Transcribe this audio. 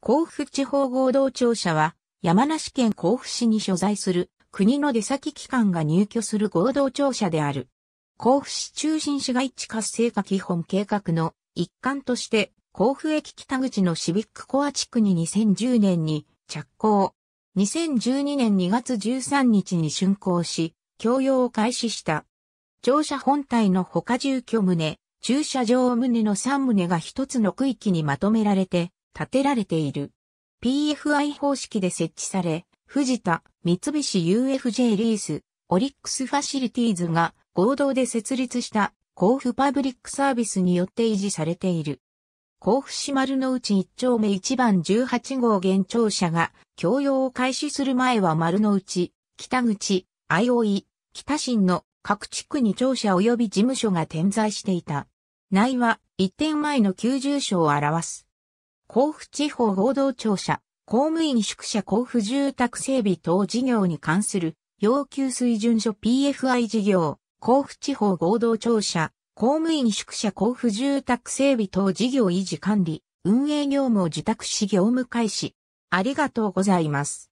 甲府地方合同庁舎は、山梨県甲府市に所在する国の出先機関が入居する合同庁舎である。甲府市中心市街地活性化基本計画の一環として、甲府駅北口のシビックコア地区に2010年に着工。2012年2月13日に竣工し、供用を開始した。庁舎本体の他住居棟、駐車場棟の3棟が一つの区域にまとめられて、建てられている。PFI 方式で設置され、藤田、三菱 UFJ リース、オリックスファシリティーズが合同で設立した甲府パブリックサービスによって維持されている。甲府市丸の内1丁目1番18号現庁舎が共用を開始する前は丸の内、北口、相生、北新の各地区に庁舎及び事務所が点在していた。内は一点前の旧住所を表す。甲府地方合同庁舎、公務員宿舎甲府住宅整備等事業に関する要求水準書 PFI 事業、甲府地方合同庁舎、公務員宿舎甲府住宅整備等事業維持管理、運営業務を受託し業務開始。ありがとうございます。